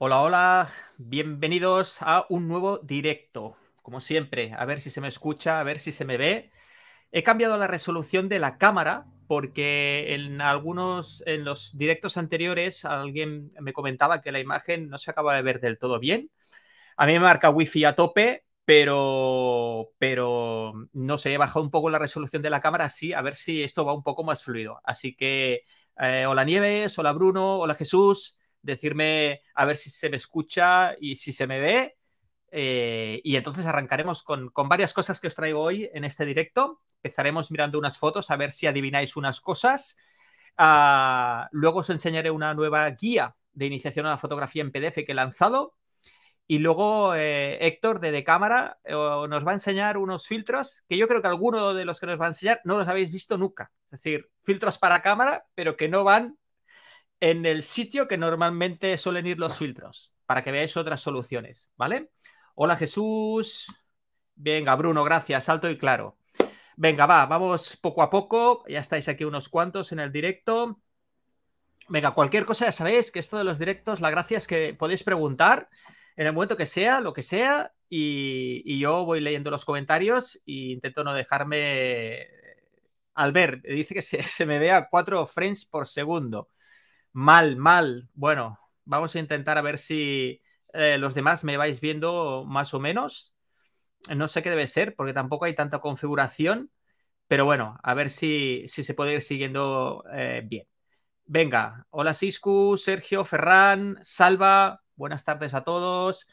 Hola, hola, bienvenidos a un nuevo directo. Como siempre, a ver si se me escucha, a ver si se me ve. He cambiado la resolución de la cámara porque en algunos, en los directos anteriores, alguien me comentaba que la imagen no se acaba de ver del todo bien. A mí me marca wifi a tope, pero, pero no sé, he bajado un poco la resolución de la cámara, sí, a ver si esto va un poco más fluido. Así que, eh, hola Nieves, hola Bruno, hola Jesús decirme a ver si se me escucha y si se me ve. Eh, y entonces arrancaremos con, varias cosas que os traigo hoy en este directo. Empezaremos mirando unas fotos a ver si adivináis unas cosas. Ah, luego os enseñaré una nueva guía de iniciación a la fotografía en PDF que he lanzado. Y luego eh, Héctor de, cámara eh, nos va a enseñar unos filtros que yo creo que alguno de los que nos va a enseñar no los habéis visto nunca. Es decir, filtros para cámara, pero que no van en el sitio que normalmente suelen ir los filtros, para que veáis otras soluciones, ¿vale? Hola Jesús. Venga, Bruno, gracias, alto y claro. Venga, va, vamos poco a poco. Ya estáis aquí unos cuantos en el directo. Venga, cualquier cosa ya sabéis que esto de los directos, la gracia es que podéis preguntar en el momento que sea, lo que sea, y, yo voy leyendo los comentarios e intento no dejarme eh, al ver. Dice que se, se me vea cuatro frames por segundo. Mal, mal. Bueno, vamos a intentar a ver si eh, los demás me vais viendo más o menos. No sé qué debe ser, porque tampoco hay tanta configuración, pero bueno, a ver si, si se puede ir siguiendo eh, bien. Venga, hola Siscu, Sergio, Ferran, Salva, buenas tardes a todos.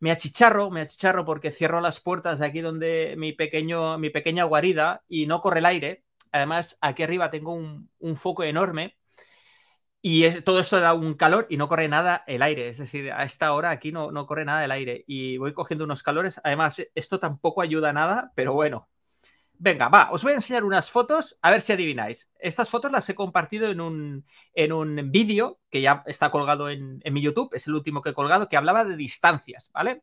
Me achicharro, me achicharro porque cierro las puertas de aquí donde mi, pequeño, mi pequeña guarida y no corre el aire. Además, aquí arriba tengo un, un foco enorme y todo esto da un calor y no corre nada el aire. Es decir, a esta hora aquí no, no corre nada el aire. Y voy cogiendo unos calores. Además, e, esto tampoco ayuda nada, pero bueno. Venga, va, os voy a enseñar unas fotos, a ver si adivináis. Estas fotos las he compartido en un, en un vídeo que ya está colgado en, en, mi YouTube, es el último que he colgado, que hablaba de distancias, ¿vale?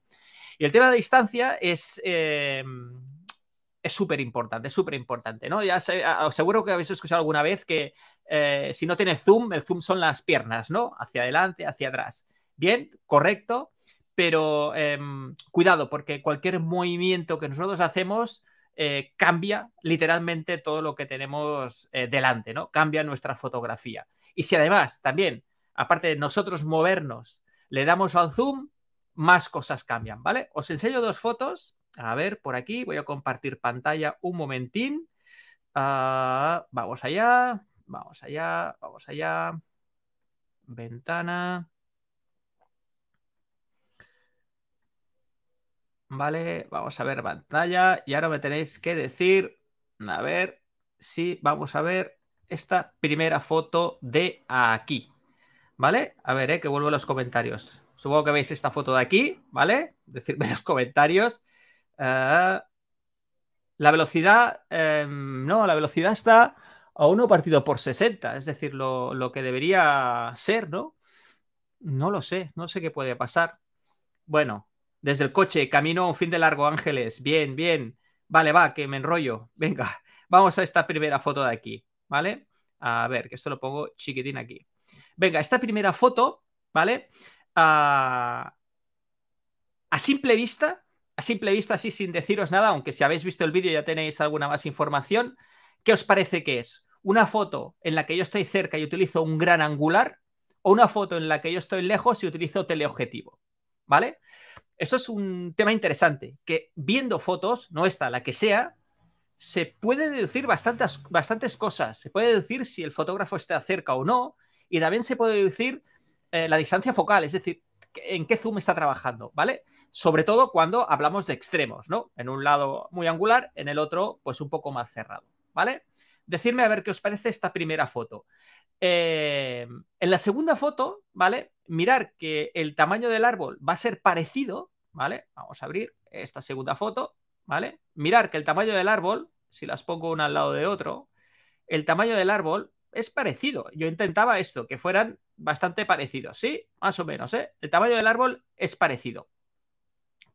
Y el tema de distancia es, em, es súper importante, es súper importante, ¿no? Ya seguro que habéis escuchado alguna vez que eh, si no tiene zoom, el zoom son las piernas, ¿no? Hacia adelante, hacia atrás. Bien, correcto, pero em, cuidado, porque cualquier movimiento que nosotros hacemos eh, cambia literalmente todo lo que tenemos eh, delante, ¿no? Cambia nuestra fotografía. Y si además también, aparte de nosotros movernos, le damos al zoom, más cosas cambian, ¿vale? Os enseño dos fotos a ver, por aquí voy a compartir pantalla un momentín. Ah, vamos allá, vamos allá, vamos allá. Ventana. Vale, vamos a ver pantalla y ahora me tenéis que decir, a ver, si vamos a ver esta primera foto de aquí. ¿Vale? A ver, eh, que vuelvo a los comentarios. Supongo que veis esta foto de aquí, ¿vale? Decirme en los comentarios eh, la velocidad, em, no, la velocidad está a 1 partido por 60, es decir, lo, que debería ser, ¿no? No lo sé, no sé qué puede pasar. Bueno, desde el coche, camino a un fin de largo, Ángeles, bien, bien. Vale, va, que me enrollo. Venga, vamos a esta primera foto de aquí, ¿vale? A ver, que esto lo pongo chiquitín aquí. Venga, esta primera foto, ¿vale? Ah, a simple vista a simple vista, así sin deciros nada, aunque si habéis visto el vídeo ya tenéis alguna más información, ¿qué os parece que es? ¿Una foto en la que yo estoy cerca y utilizo un gran angular o una foto en la que yo estoy lejos y utilizo teleobjetivo? ¿Vale? Eso es un tema interesante, que viendo fotos, no esta, la que sea, se puede deducir bastantes, bastantes cosas. Se puede deducir si el fotógrafo está cerca o no, y también se puede deducir eh, la distancia focal, es decir, en qué zoom está trabajando, ¿vale? sobre todo cuando hablamos de extremos, ¿no? En un lado muy angular, en el otro pues un poco más cerrado, ¿vale? Decidme a ver qué os parece esta primera foto. Eh, en la segunda foto, ¿vale? Mirar que el tamaño del árbol va a ser parecido, ¿vale? Vamos a abrir esta segunda foto, ¿vale? Mirar que el tamaño del árbol, si las pongo una al lado de otro, el tamaño del árbol es parecido. Yo intentaba esto, que fueran bastante parecidos, ¿sí? Más o menos, ¿eh? El tamaño del árbol es parecido.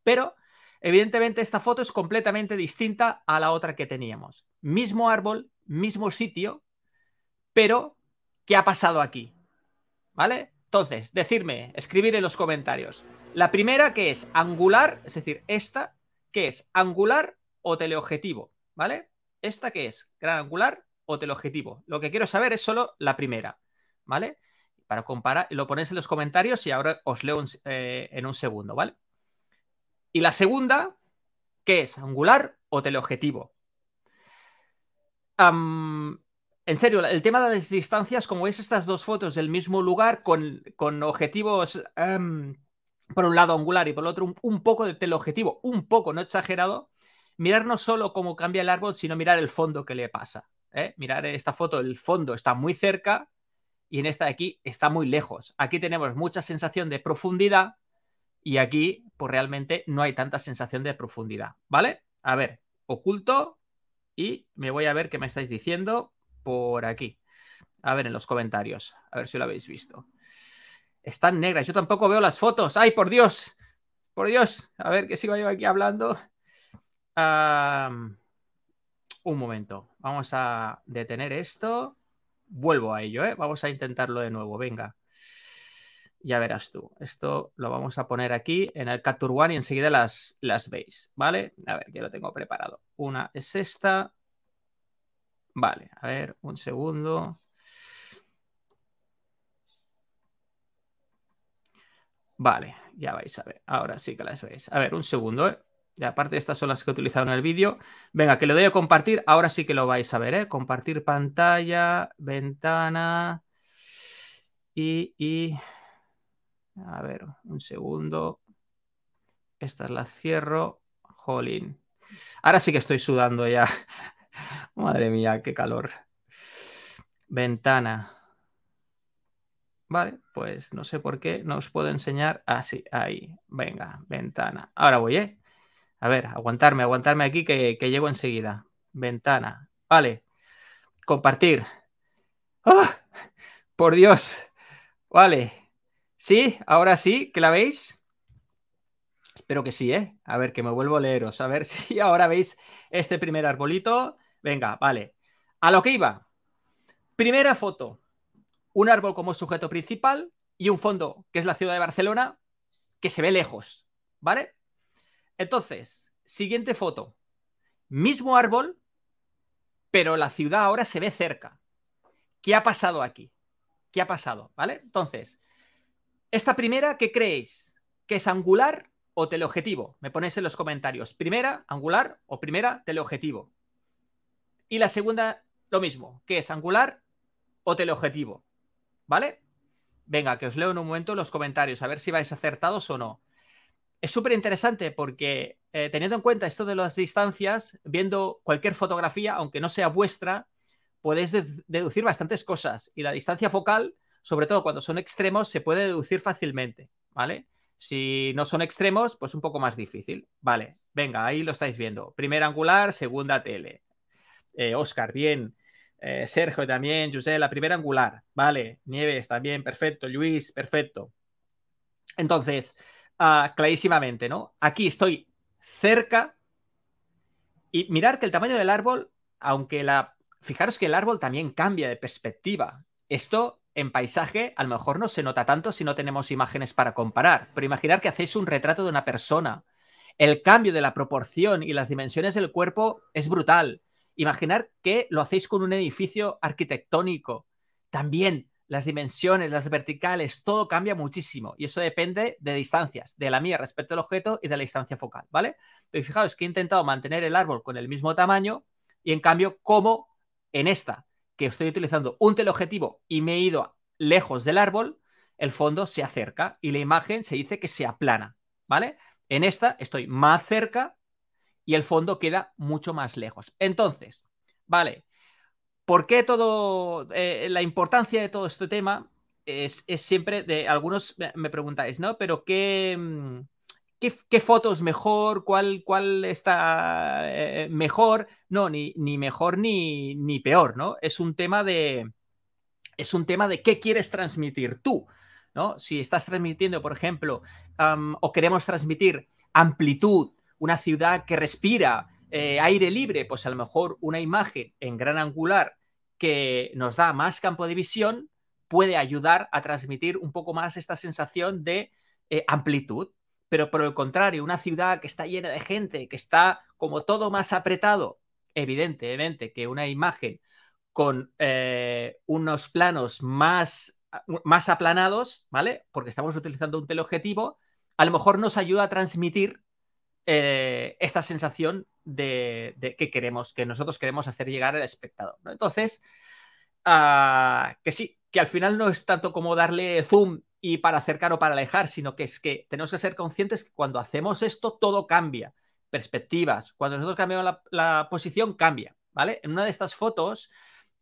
Pero, evidentemente, esta foto es completamente distinta a la otra que teníamos. Mismo árbol, mismo sitio, pero ¿qué ha pasado aquí? ¿Vale? Entonces, decirme, escribir en los comentarios. La primera que es angular, es decir, esta, que es angular o teleobjetivo, ¿vale? Esta que es gran angular o teleobjetivo. Lo que quiero saber es solo la primera, ¿vale? Para comparar, lo ponéis en los comentarios y ahora os leo eh, en un segundo, ¿vale? Y la segunda, que es angular o teleobjetivo. en serio, el tema de las distancias, como es estas dos fotos del mismo lugar con, objetivos por un lado angular y por el otro un, poco de teleobjetivo, un poco, no exagerado, mirar no solo cómo cambia el árbol, sino mirar el fondo que le pasa. ¿eh? Mirar esta foto, el fondo está muy cerca y en esta de aquí está muy lejos. Aquí tenemos mucha sensación de profundidad y aquí, pues realmente no hay tanta sensación de profundidad, ¿vale? A ver, oculto y me voy a ver qué me estáis diciendo por aquí. A ver en los comentarios, a ver si lo habéis visto. Están negras, yo tampoco veo las fotos. ¡Ay, por Dios! Por Dios, a ver qué sigo yo aquí hablando. un momento, vamos a detener esto. Vuelvo a ello, ¿eh? Vamos a intentarlo de nuevo, venga. Ya verás tú. Esto lo vamos a poner aquí en el Capture One y enseguida las, las veis, ¿vale? A ver, ya lo tengo preparado. Una es esta. Vale, a ver, un segundo. Vale, ya vais a ver. Ahora sí que las veis. A ver, un segundo, ¿eh? Y aparte, estas son las que he utilizado en el vídeo. Venga, que lo doy a compartir. Ahora sí que lo vais a ver, ¿eh? Compartir pantalla, ventana y... y... A ver, un segundo. Esta la cierro. Jolín. Ahora sí que estoy sudando ya. Madre mía, qué calor. Ventana. Vale, pues no sé por qué no os puedo enseñar. Así, ah, sí, ahí. Venga, ventana. Ahora voy, ¿eh? A ver, aguantarme, aguantarme aquí que, que llego enseguida. Ventana. Vale. Compartir. ¡Ah! Por Dios. Vale. Sí, ahora sí, que la veis. Espero que sí, ¿eh? A ver, que me vuelvo a leeros. A ver si ahora veis este primer arbolito. Venga, vale. A lo que iba. Primera foto. Un árbol como sujeto principal y un fondo, que es la ciudad de Barcelona, que se ve lejos. ¿Vale? Entonces, siguiente foto. Mismo árbol, pero la ciudad ahora se ve cerca. ¿Qué ha pasado aquí? ¿Qué ha pasado? ¿Vale? Entonces, esta primera, ¿qué creéis? ¿Que es angular o teleobjetivo? Me ponéis en los comentarios. Primera, angular o primera, teleobjetivo. Y la segunda, lo mismo, ¿qué es angular o teleobjetivo? ¿Vale? Venga, que os leo en un momento los comentarios, a ver si vais acertados o no. Es súper interesante porque eh, teniendo en cuenta esto de las distancias, viendo cualquier fotografía, aunque no sea vuestra, podéis deducir bastantes cosas. Y la distancia focal sobre todo cuando son extremos, se puede deducir fácilmente, ¿vale? Si no son extremos, pues un poco más difícil. Vale, venga, ahí lo estáis viendo. Primer angular, segunda tele. Oscar, eh, bien. Eh, Sergio también, José, la primera angular. Vale, Nieves también, perfecto. Luis, perfecto. Entonces, ah, clarísimamente, ¿no? Aquí estoy cerca. Y mirar que el tamaño del árbol, aunque la. Fijaros que el árbol también cambia de perspectiva. Esto en paisaje a lo mejor no se nota tanto si no tenemos imágenes para comparar, pero imaginar que hacéis un retrato de una persona. El cambio de la proporción y las dimensiones del cuerpo es brutal. Imaginar que lo hacéis con un edificio arquitectónico. También las dimensiones, las verticales, todo cambia muchísimo y eso depende de distancias, de la mía respecto al objeto y de la distancia focal, ¿vale? Pero fijaos que he intentado mantener el árbol con el mismo tamaño y en cambio cómo en esta que estoy utilizando un teleobjetivo y me he ido lejos del árbol, el fondo se acerca y la imagen se dice que se aplana, ¿vale? En esta estoy más cerca y el fondo queda mucho más lejos. Entonces, ¿vale? ¿Por qué todo, eh, la importancia de todo este tema es, es siempre de, algunos me preguntáis, ¿no? Pero qué, mm, ¿Qué, fotos mejor? ¿Cuál, cuál está eh, mejor? No, ni, ni mejor ni, ni, peor, ¿no? Es un tema de. Es un tema de qué quieres transmitir tú. ¿no? Si estás transmitiendo, por ejemplo, o queremos transmitir amplitud, una ciudad que respira, eh, aire libre, pues a lo mejor una imagen en gran angular que nos da más campo de visión puede ayudar a transmitir un poco más esta sensación de eh, amplitud pero por el contrario, una ciudad que está llena de gente, que está como todo más apretado, evidentemente que una imagen con eh, unos planos más, más aplanados, ¿vale? Porque estamos utilizando un teleobjetivo, a lo mejor nos ayuda a transmitir eh, esta sensación de, de, que queremos, que nosotros queremos hacer llegar al espectador. Entonces, ah, que sí, que al final no es tanto como darle zoom y para acercar o para alejar, sino que es que tenemos que ser conscientes que cuando hacemos esto todo cambia. Perspectivas, cuando nosotros cambiamos la, posición, cambia. ¿vale? En una de estas fotos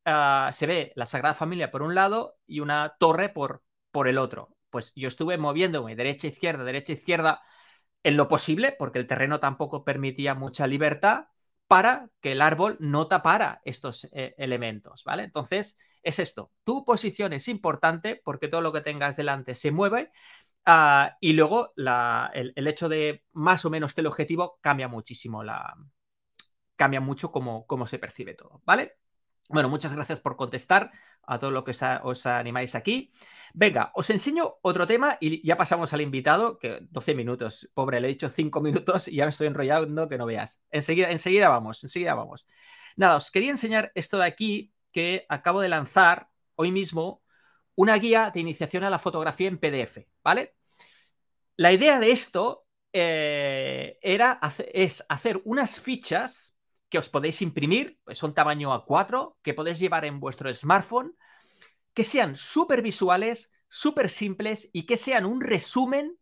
ah, se ve la Sagrada Familia por un lado y una torre por, por el otro. Pues yo estuve moviéndome derecha, izquierda, derecha, izquierda en lo posible, porque el terreno tampoco permitía mucha libertad, para que el árbol no tapara estos eh, elementos, ¿vale? Entonces, es esto. Tu posición es importante porque todo lo que tengas delante se mueve ah, y luego el, hecho de más o menos el objetivo cambia muchísimo, la, cambia mucho cómo, se percibe todo, ¿vale? Bueno, muchas gracias por contestar a todo lo que os, animáis aquí. Venga, os enseño otro tema y ya pasamos al invitado, que 12 minutos, pobre, le he dicho 5 minutos y ya me estoy enrollando que no veas. Enseguida, enseguida vamos, enseguida vamos. Nada, os quería enseñar esto de aquí, que acabo de lanzar hoy mismo una guía de iniciación a la fotografía en PDF, ¿vale? La idea de esto eh, era, es hacer unas fichas que os podéis imprimir, pues son tamaño A4, que podéis llevar en vuestro smartphone, que sean súper visuales, súper simples y que sean un resumen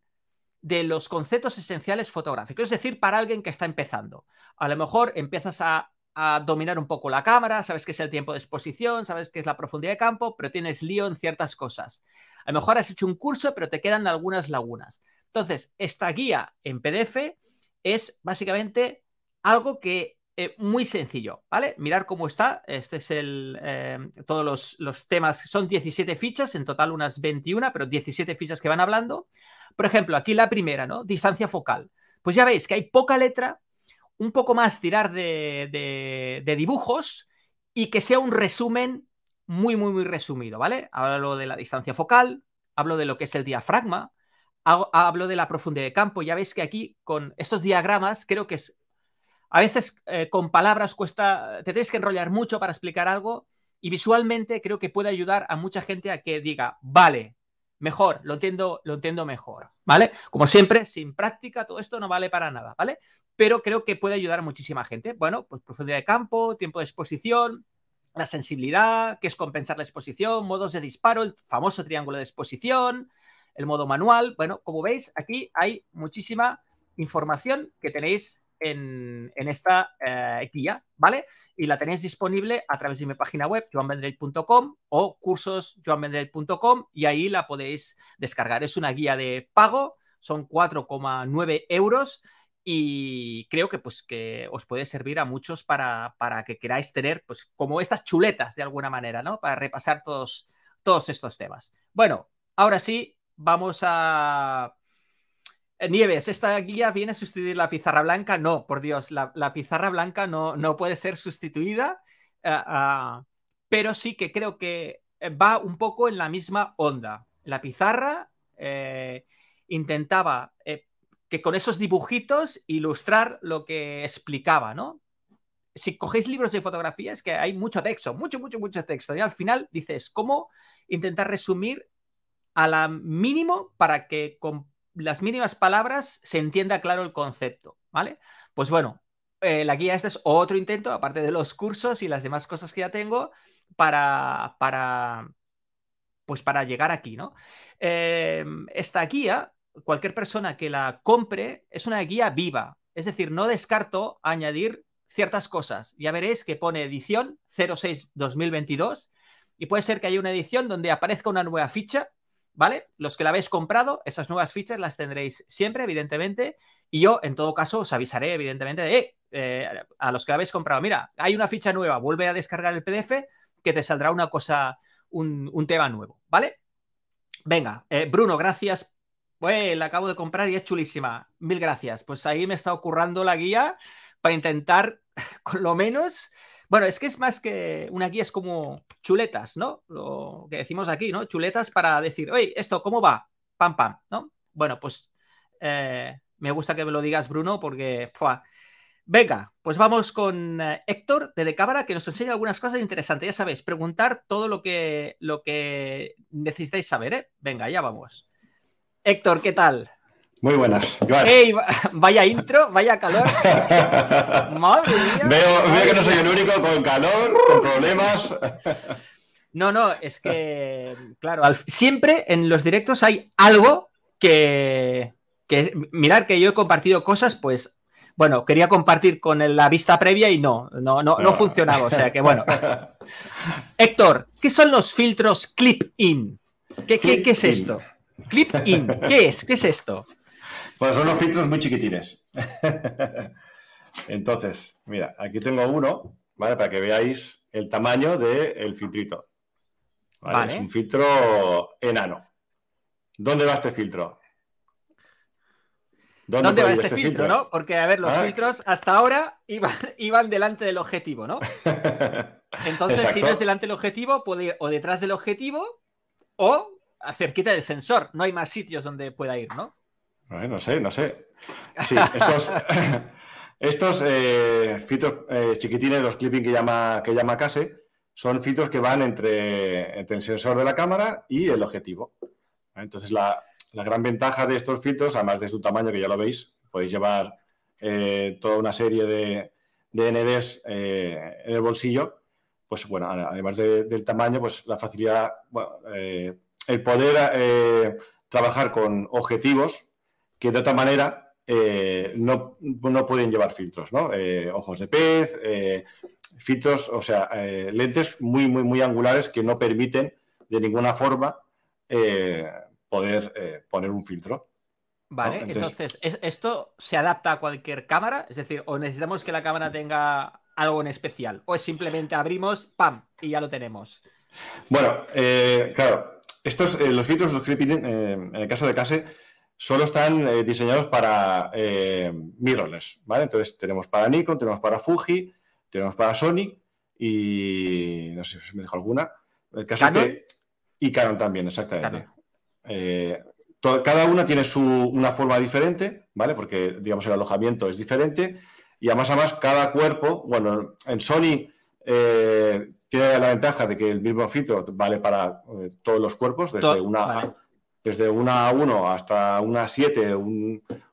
de los conceptos esenciales fotográficos, es decir, para alguien que está empezando. A lo mejor empiezas a a dominar un poco la cámara, sabes que es el tiempo de exposición, sabes que es la profundidad de campo, pero tienes lío en ciertas cosas. A lo mejor has hecho un curso, pero te quedan algunas lagunas. Entonces, esta guía en PDF es básicamente algo que es eh, muy sencillo, ¿vale? Mirar cómo está. Este es el. Eh, todos los, los, temas. Son 17 fichas, en total unas 21, pero 17 fichas que van hablando. Por ejemplo, aquí la primera, ¿no? Distancia focal. Pues ya veis que hay poca letra, un poco más tirar de, dibujos y que sea un resumen muy, muy, muy resumido, ¿vale? Hablo de la distancia focal, hablo de lo que es el diafragma, hablo de la profundidad de campo. Ya veis que aquí con estos diagramas creo que es... A veces eh, con palabras cuesta, te tienes que enrollar mucho para explicar algo y visualmente creo que puede ayudar a mucha gente a que diga, vale, mejor, lo entiendo, lo entiendo mejor, ¿vale? Como siempre, sin práctica todo esto no vale para nada, ¿vale? Pero creo que puede ayudar a muchísima gente. Bueno, pues profundidad de campo, tiempo de exposición, la sensibilidad, que es compensar la exposición, modos de disparo, el famoso triángulo de exposición, el modo manual. Bueno, como veis, aquí hay muchísima información que tenéis en, esta eh, guía, ¿vale? Y la tenéis disponible a través de mi página web, joanvendrell.com o cursosjoanvendrell.com y ahí la podéis descargar. Es una guía de pago, son 4,9 euros y creo que pues que os puede servir a muchos para, para, que queráis tener pues como estas chuletas de alguna manera, ¿no? Para repasar todos, todos estos temas. Bueno, ahora sí, vamos a eh, Nieves, ¿esta guía viene a sustituir la pizarra blanca? No, por Dios, la, pizarra blanca no, puede ser sustituida, eh, ah, pero sí que creo que eh, va un poco en la misma onda. La pizarra intentaba que con esos dibujitos ilustrar lo que explicaba, ¿no? Si cogéis libros de fotografías que hay mucho texto, mucho, mucho, mucho texto. Y al final dices, ¿cómo intentar resumir a la mínimo para que con las mínimas palabras se entienda claro el concepto, ¿vale? Pues bueno, eh, la guía esta es otro intento, aparte de los cursos y las demás cosas que ya tengo, para, para, pues para llegar aquí, ¿no? Em, esta guía, cualquier persona que la compre, es una guía viva, es decir, no descarto añadir ciertas cosas. Ya veréis que pone edición 06-2022 y puede ser que haya una edición donde aparezca una nueva ficha ¿vale? Los que la habéis comprado, esas nuevas fichas las tendréis siempre, evidentemente, y yo, en todo caso, os avisaré, evidentemente, de, eh, a los que la habéis comprado, mira, hay una ficha nueva, vuelve a descargar el PDF, que te saldrá una cosa, un, tema nuevo, ¿vale? Venga, eh, Bruno, gracias. Pues la acabo de comprar y es chulísima. Mil gracias. Pues ahí me está ocurrando la guía para intentar, con lo menos, bueno, es que es más que una guía, es como chuletas, ¿no? Lo que decimos aquí, ¿no? Chuletas para decir, oye, esto, ¿cómo va? Pam, pam, ¿no? Bueno, pues eh, me gusta que me lo digas, Bruno, porque... Venga, pues vamos con eh, Héctor de cámara que nos enseña algunas cosas interesantes. Ya sabéis, preguntar todo lo que, lo que necesitáis saber, ¿eh? Venga, ya vamos. Héctor, ¿qué tal? Muy buenas. vaya intro, vaya calor. Veo, que no soy el único con calor, con problemas. no, no, es que, claro, siempre en los directos hay algo que, que. mirar que yo he compartido cosas, pues. Bueno, quería compartir con la vista previa y no, no, no, no, ah. funcionaba. O sea que bueno. Héctor, ¿qué son los filtros clip-in? ¿Qué, ¿Qué es esto? Clip-in, ¿qué es? ¿Qué es esto? Pues son los filtros muy chiquitines. Entonces, mira, aquí tengo uno, ¿vale? Para que veáis el tamaño del filtrito. Es un filtro enano. ¿Dónde va este filtro? ¿Dónde, va este, este filtro, no? Porque, a ver, los ah. filtros hasta ahora iban, delante del objetivo, ¿no? Entonces, si no es delante del objetivo, puede ir o detrás del objetivo o cerquita del sensor. No hay más sitios donde pueda ir, ¿no? Eh, no sé, no sé. estos, estos eh, filtros eh, chiquitines, los clipping que llama, que llama Case, son filtros que van entre, el sensor de la cámara y el objetivo. Entonces, la, gran ventaja de estos filtros, además de su tamaño, que ya lo veis, podéis llevar eh, toda una serie de, NDs en el bolsillo, pues bueno, además del tamaño, pues la facilidad, el poder trabajar con objetivos que de otra manera eh, no, pueden llevar filtros, ¿no? Eh, ojos de pez, eh, filtros, o sea, lentes muy, muy, muy angulares que no permiten de ninguna forma poder poner un filtro. Vale, entonces, ¿esto se adapta a cualquier cámara? Es decir, ¿o necesitamos que la cámara tenga algo en especial? ¿O es simplemente abrimos, pam, y ya lo tenemos? Bueno, claro, estos, los filtros los que en el caso de Case, solo están eh, diseñados para eh, mirrorless, ¿vale? Entonces tenemos para Nikon, tenemos para Fuji, tenemos para Sony y no sé si me dejo alguna. El caso y Canon también, exactamente. Eh, cada una tiene su, una forma diferente, ¿vale? Porque, digamos, el alojamiento es diferente y además, además, cada cuerpo, bueno, en Sony eh, tiene la ventaja de que el mismo filtro vale para todos los cuerpos, desde una desde una a 1 hasta una 7,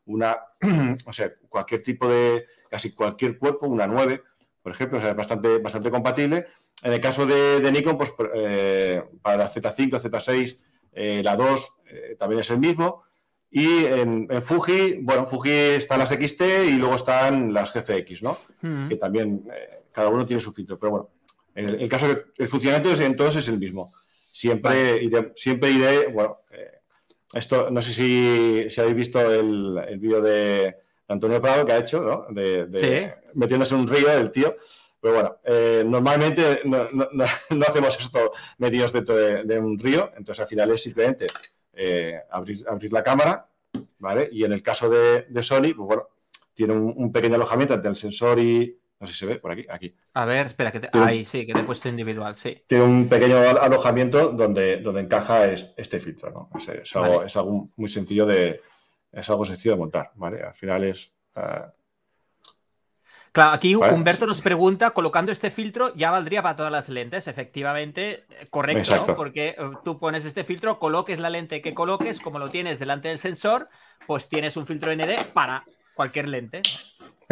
una, o sea, cualquier tipo de, casi cualquier cuerpo, una 9, por ejemplo, es bastante, bastante compatible. En el caso de, Nikon, pues eh, para la Z5, Z6, eh, la 2 eh, también es el mismo. Y en, Fuji, bueno, Fuji están las XT y luego están las GFX, ¿no? Mm. Que también cada uno tiene su filtro, pero bueno, el, caso el funcionamiento es, entonces es el mismo. Siempre, iré, siempre iré, bueno, esto, no sé si, habéis visto el, vídeo de Antonio Prado que ha hecho, ¿no? De, Metiéndose en un río el tío. Pero bueno, eh, normalmente no, hacemos esto metidos dentro de, un río, entonces al final es simplemente eh, abrir, la cámara, ¿vale? Y en el caso de, Sony, pues bueno, tiene un, un pequeño alojamiento entre el sensor y, no sé si se ve por aquí, aquí. A ver, espera, que te... ahí sí, que te he puesto individual, sí. Tiene un pequeño alojamiento donde, donde encaja este filtro, ¿no? Es, algo, muy sencillo de, es algo sencillo de montar, ¿vale? Al final es... Ah, claro, aquí Humberto nos pregunta, colocando este filtro ya valdría para todas las lentes, efectivamente, eh, correcto, porque eh, tú pones este filtro, coloques la lente que coloques, como lo tienes delante del sensor, pues tienes un filtro ND para cualquier lente.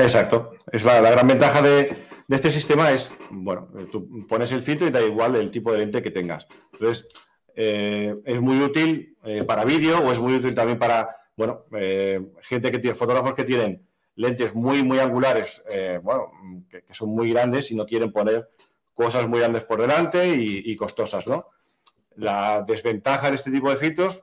Exacto. Es la, gran ventaja de, este sistema es, bueno, tú pones el filtro y da igual el tipo de lente que tengas. Entonces, eh, es muy útil eh, para vídeo o es muy útil también para, bueno, eh, gente que tiene, fotógrafos que tienen lentes muy, muy angulares, bueno, que, son muy grandes y no quieren poner cosas muy grandes por delante y, costosas, ¿no? La desventaja de este tipo de filtros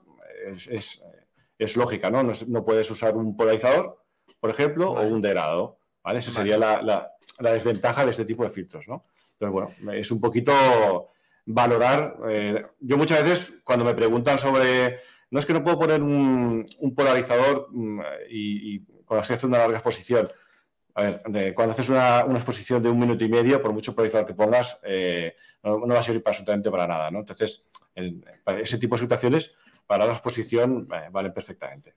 es, lógica, ¿no? ¿no? ¿no? puedes usar un polarizador por ejemplo, o un derado, ¿vale? Esa sería la, desventaja de este tipo de filtros. ¿no? Entonces, bueno, es un poquito valorar. Eh, yo muchas veces cuando me preguntan sobre, no es que no puedo poner un, polarizador mm, y, y, con la una larga exposición. A ver, cuando haces una, exposición de un minuto y medio, por mucho polarizador que pongas, eh, no, va a servir absolutamente para nada. ¿no? Entonces, ese tipo de situaciones, para la exposición, eh, valen perfectamente.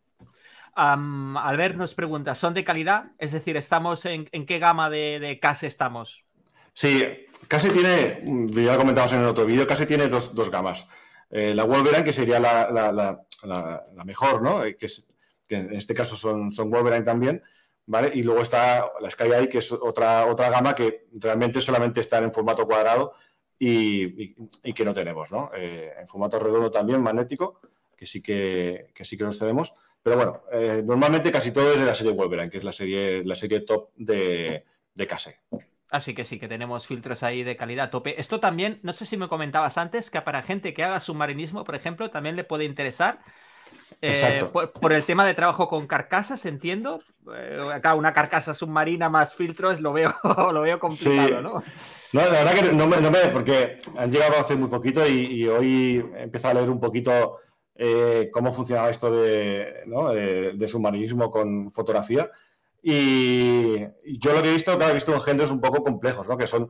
Al Albert nos pregunta, ¿son de calidad? Es decir, ¿estamos en, qué gama de, de estamos? Sí, CASE tiene, ya lo comentamos en el otro vídeo, CASE tiene dos, gamas. Eh, la Wolverine, que sería la, mejor, ¿no? Eh, que, en este caso son, son Wolverine también, ¿vale? Y luego está la SkyEye que es otra, gama que realmente solamente está en formato cuadrado y, que no tenemos, ¿no? Eh, en formato redondo también, magnético, que sí que, que sí que los tenemos. Pero bueno, eh, normalmente casi todo es de la serie Wolverine, que es la serie, la serie top de, de Así que sí, que tenemos filtros ahí de calidad tope. Esto también, no sé si me comentabas antes, que para gente que haga submarinismo, por ejemplo, también le puede interesar. Eh, por, el tema de trabajo con carcasas, entiendo. Eh, acá una carcasa submarina más filtros lo veo, lo veo complicado, ¿no? No, la verdad que no me, no porque han llegado hace muy poquito y, y hoy he empezado a leer un poquito eh, cómo funcionaba esto de, ¿no? de, submarinismo con fotografía. Y yo lo que he visto, he visto engendros un poco complejos, ¿no? que son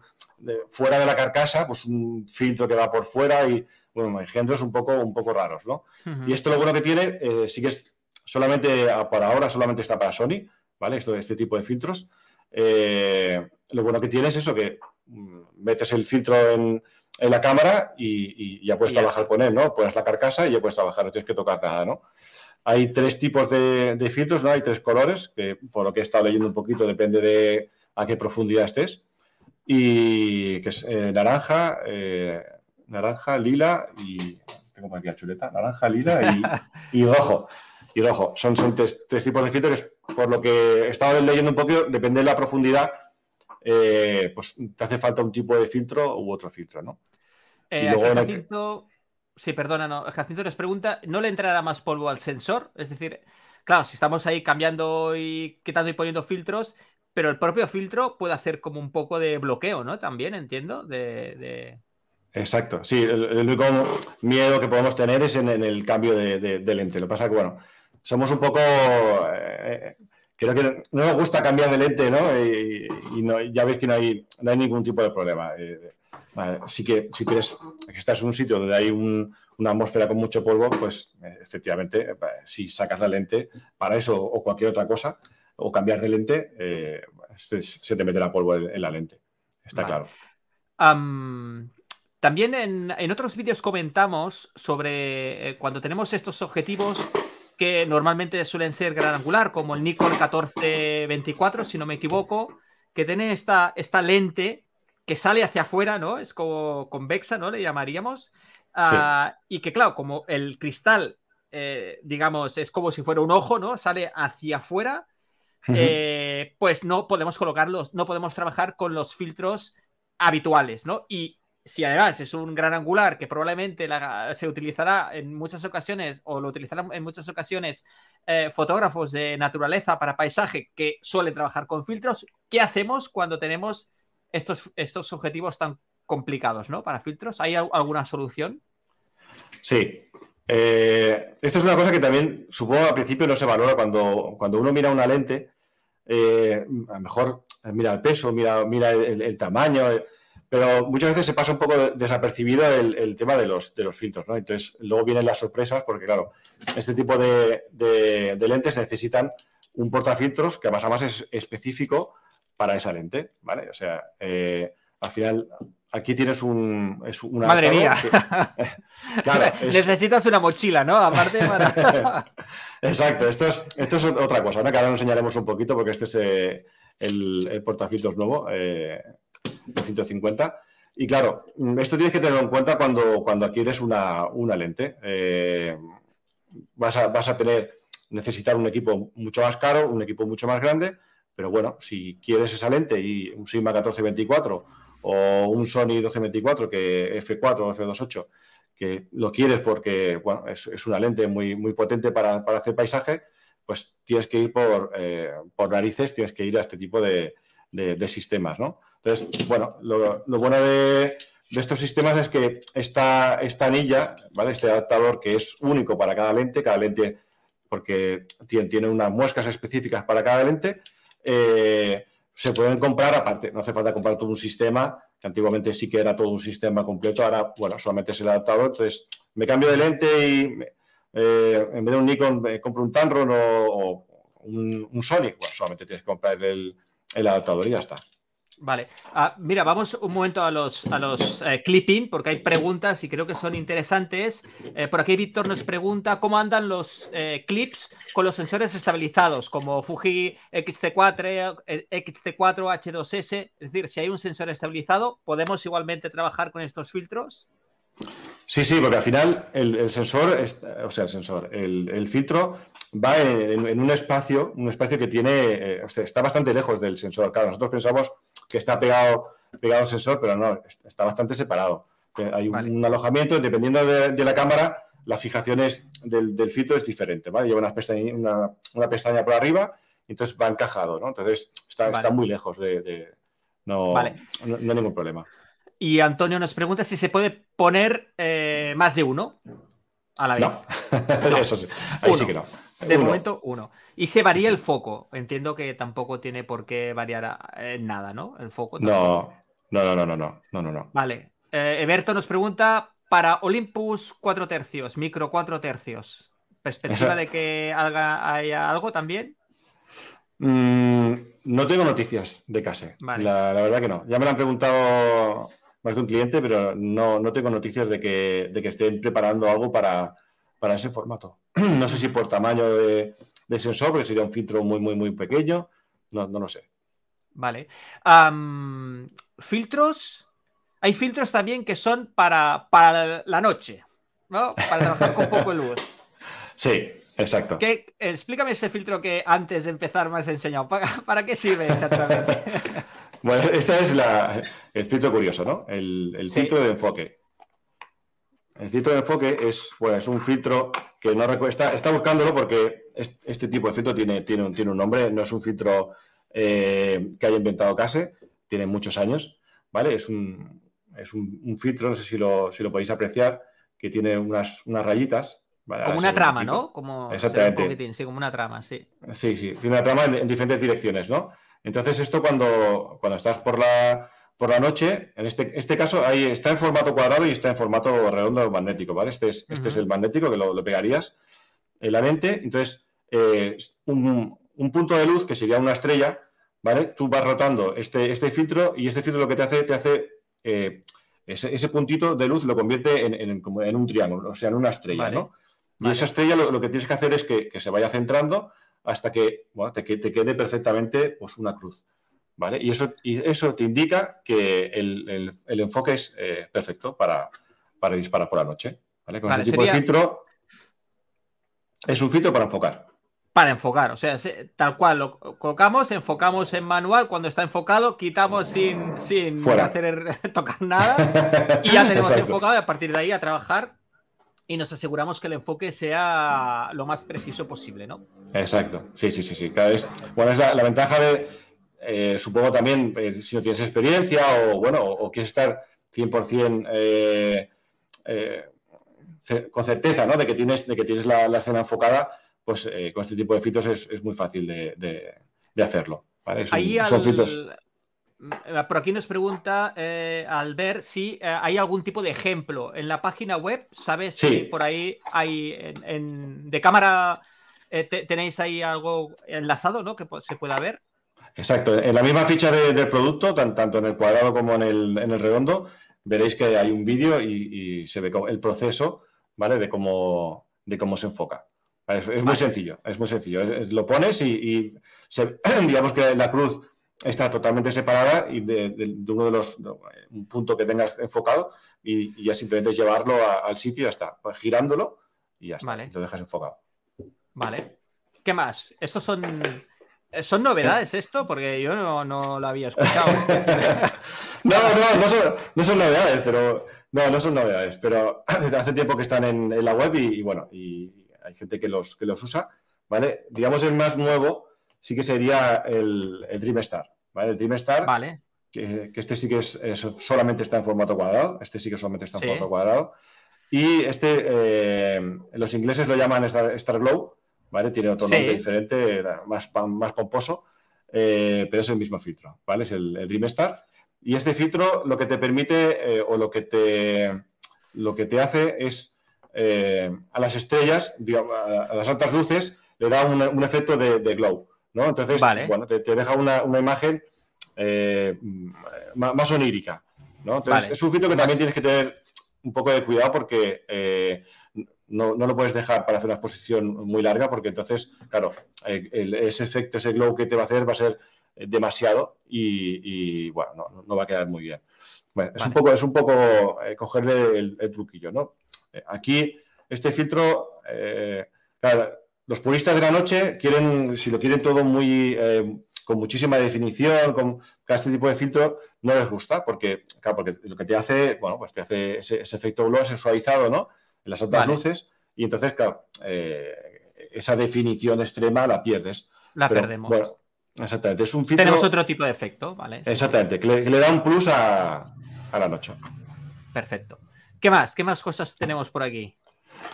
fuera de la carcasa, pues un filtro que va por fuera y, bueno, engendros un poco, un poco raros. ¿no? Y esto lo bueno que tiene, eh, sí que es solamente, para ahora solamente está para Sony, ¿vale? Esto, este tipo de filtros. Eh, lo bueno que tiene es eso, que mm, metes el filtro en, en la cámara y, ya puedes trabajar con él, ¿no? Pones la carcasa y ya puedes trabajar, no tienes que tocar nada, ¿no? Hay tres tipos de, filtros, ¿no? Hay tres colores, que por lo que he estado leyendo un poquito, depende de a qué profundidad estés. Y que es eh, naranja, eh, naranja, lila y. Tengo por aquí la chuleta, naranja, lila y, rojo. Y rojo. Son, tres, tipos de filtros, por lo que he estado leyendo un poquito, depende de la profundidad, eh, pues te hace falta un tipo de filtro u otro filtro, ¿no? y eh, luego Jacinto... Sí, perdona, no. Jacinto ¿les pregunta, ¿no le entrará más polvo al sensor? Es decir, claro, si estamos ahí cambiando y quitando y poniendo filtros, pero el propio filtro puede hacer como un poco de bloqueo, ¿no? También, entiendo, de... Exacto, sí, el, único miedo que podemos tener es en, el cambio de, lente. Lo que pasa es que, bueno, somos un poco... Eh, creo que no nos gusta cambiar de lente, ¿no? Y, ya veis que no hay, no hay ningún tipo de problema. Eh, Así que si quieres, que estás en un sitio donde hay una atmósfera con mucho polvo, pues eh, efectivamente, eh, si sacas la lente para eso o cualquier otra cosa, o cambiar de lente, eh, se, te te meterá polvo en, la lente. Está claro. también en, otros vídeos comentamos sobre cuando tenemos estos objetivos que normalmente suelen ser gran angular, como el Nikon 1424, si no me equivoco, que tiene esta, esta lente que sale hacia afuera, ¿no? Es como convexa, ¿no? Le llamaríamos. Ah, y que, claro, como el cristal, eh, digamos, es como si fuera un ojo, ¿no? Sale hacia afuera. Eh, pues no podemos colocarlos, no podemos trabajar con los filtros habituales, ¿no? Y si además es un gran angular que probablemente se utilizará en muchas ocasiones o lo utilizarán en muchas ocasiones eh, fotógrafos de naturaleza para paisaje que suelen trabajar con filtros, ¿qué hacemos cuando tenemos estos, estos objetivos tan complicados, ¿no? Para filtros, ¿hay alguna solución? Sí. Eh, esto es una cosa que también, supongo, al principio no se valora cuando, cuando uno mira una lente. Eh, a lo mejor eh, mira el peso, mira, mira el, tamaño, pero muchas veces se pasa un poco desapercibido el, tema de los, de los filtros, ¿no? Entonces, luego vienen las sorpresas, porque claro, este tipo de, lentes necesitan un portafiltros que a además es específico para esa lente, ¿vale? O sea, eh, al final aquí tienes un. Madre mía. Necesitas una mochila, ¿no? Aparte para. Exacto, esto es, esto es otra cosa, ahora Que ahora lo enseñaremos un poquito porque este es eh, el, el, portafiltros nuevo eh, Y claro, esto tienes que tenerlo en cuenta cuando, cuando adquieres una, lente. Eh, vas, vas a tener necesitar un equipo mucho más caro, un equipo mucho más grande pero bueno, si quieres esa lente y un Sigma 1424 o un Sony 1224 que F4 o F28 que lo quieres porque es, una lente muy, muy potente para, hacer paisaje, pues tienes que ir eh, por, narices, tienes que ir a este tipo de, sistemas, Entonces, bueno, lo, bueno de, estos sistemas es que esta, esta anilla, ¿vale? Este adaptador que es único para cada lente, cada lente, porque tiene, tiene unas muescas específicas para cada lente, eh, se pueden comprar aparte. No hace falta comprar todo un sistema, que antiguamente sí que era todo un sistema completo, ahora, bueno, solamente es el adaptador. Entonces, me cambio de lente y eh, en vez de un Nikon me compro un Tamron o, un, un, Sony. solamente tienes que comprar el, el adaptador y ya está. Vale. Ah, mira, vamos un momento a los, a los eh, clipping, porque hay preguntas y creo que son interesantes. Eh, por aquí Víctor nos pregunta cómo andan los eh, clips con los sensores estabilizados, como Fuji XT4, XT4, H2S. Es decir, si hay un sensor estabilizado, ¿podemos igualmente trabajar con estos filtros? Sí, sí, porque al final el, sensor, o sea, el sensor, el, filtro va en, un espacio, un espacio que tiene, o sea, está bastante lejos del sensor. Claro, nosotros pensamos que está pegado, pegado al sensor, pero no, está bastante separado. Hay un, alojamiento, dependiendo de, la cámara, las fijaciones del, del, filtro es diferente, ¿vale? Lleva una pestaña, una, pestaña por arriba y entonces va encajado, ¿no? Entonces está, muy lejos de... no, no, hay ningún problema. Y Antonio nos pregunta si se puede poner eh, más de uno a la vez. No, eso sí. Ahí sí que no. De momento, uno. Y se varía el foco. Entiendo que tampoco tiene por qué variar eh, nada, ¿no? El foco. No, no, no, no, no, no, no, no, Vale. Eh, Eberto nos pregunta para Olympus 4 tercios, micro 4 tercios. ¿Perspectiva de que haya algo también? Mm, no tengo noticias de Case. La, verdad que no. Ya me lo han preguntado más de un cliente, pero no, no tengo noticias de de que estén preparando algo para, para ese formato. No sé si por tamaño de, sensor, que sería un filtro muy, muy, muy pequeño. No, no lo sé. Vale. filtros. Hay filtros también que son para, la noche, ¿no? Para trabajar con poco luz. Sí, exacto. explícame ese filtro que antes de empezar me has enseñado. ¿Para, qué sirve exactamente? bueno, este es la, el filtro curioso, ¿no? El, el filtro de enfoque. El filtro de enfoque es, bueno, es un filtro que no está, está buscándolo porque este tipo de filtro tiene, tiene, un, tiene un nombre, no es un filtro eh, que haya inventado Case, tiene muchos años, ¿vale? Es un, es un, filtro, no sé si lo, si lo, podéis apreciar, que tiene unas, rayitas. Como una trama, ¿no? Como, Exactamente. sí, como una trama, sí. Sí, sí, tiene una trama en, diferentes direcciones, ¿no? Entonces esto cuando, cuando estás por la por la noche, en este, este, caso, ahí está en formato cuadrado y está en formato redondo magnético, ¿vale? Este es, este es el magnético que lo, pegarías en la lente. Entonces, eh, un, punto de luz que sería una estrella, ¿vale? Tú vas rotando este, este filtro y este filtro lo que te hace, te hace eh, ese, puntito de luz lo convierte en, un triángulo, o sea, en una estrella, Y esa estrella lo, que tienes que hacer es que, se vaya centrando hasta que, te, te, quede perfectamente pues, una cruz. ¿vale? Y eso, eso te indica que el, enfoque es eh, perfecto para, para, disparar por la noche, ¿vale? Con ese tipo de filtro es un filtro para enfocar. Para enfocar, o sea, tal cual lo colocamos, enfocamos en manual cuando está enfocado, quitamos sin, sin tocar nada y ya tenemos enfocado y a partir de ahí a trabajar y nos aseguramos que el enfoque sea lo más preciso posible, ¿no? Exacto, sí, sí, sí, sí. bueno, es la ventaja de, eh, supongo también, eh, si no tienes experiencia o, bueno, o, quieres estar 100% eh, con certeza, ¿no? De que tienes, de que tienes la, escena enfocada, pues con este tipo de fitos es, muy fácil de, hacerlo. Ahí mm, Por aquí nos pregunta Albert si hay algún tipo de ejemplo en la página web. ¿Sabes si por ahí hay en, de cámara tenéis ahí algo enlazado que se pueda ver? Exacto, en la misma ficha del producto, tanto en el cuadrado como en el, en el redondo, veréis que hay un vídeo y, se ve el proceso, ¿vale? De cómo, de cómo se enfoca. Es, muy sencillo, es muy sencillo. lo pones y, digamos que la cruz está totalmente separada y de, uno de los un punto que tengas enfocado y, ya simplemente llevarlo al sitio y está. Pues girándolo y ya está. Lo dejas enfocado. Vale. ¿Qué más? Estos son eh, ¿Son novedades eh. esto? Porque yo no, lo había escuchado. Este. no, no, no son, novedades, pero. No, no son novedades, pero hace tiempo que están en, la web y, bueno, y hay gente que los, que los usa, ¿vale? Digamos, el más nuevo sí que sería el, el Dreamstar, ¿vale? El Dreamstar, vale. Que, este sí que es, solamente está en formato cuadrado, este sí que solamente está en formato cuadrado, y este, eh, los ingleses lo llaman Star Glow, tiene otro nombre diferente, más, más pomposo, eh, pero es el mismo filtro, ¿vale? Es el, Dream Dreamstar. Y este filtro lo que te permite eh, o lo que te, lo que te hace es eh, a las estrellas, a, las altas luces, le da un, efecto de, glow, ¿no? Entonces, bueno, te, deja una, una imagen más, onírica, ¿no? es un filtro que también tienes que tener un poco de cuidado porque no, lo puedes dejar para hacer una exposición muy larga, porque entonces, claro, eh, ese efecto, ese glow que te va a hacer va a ser eh, demasiado y, bueno, no, va a quedar muy bien. Bueno, es, un poco, es un poco eh, cogerle el, truquillo, ¿no? Aquí, este filtro, claro, los puristas de la noche quieren, si lo quieren todo muy, con muchísima definición, con este tipo de filtro, no les gusta, porque, claro, porque lo que te hace, bueno, pues te hace ese, efecto glow, sensualizado, ¿no? en las altas luces, y entonces, claro, eh, esa definición extrema la pierdes. La perdemos. exactamente. Es un filtro... Tenemos otro tipo de efecto, ¿vale? Exactamente, que le, da un plus a, la noche. Perfecto. ¿Qué más? ¿Qué más cosas tenemos por aquí?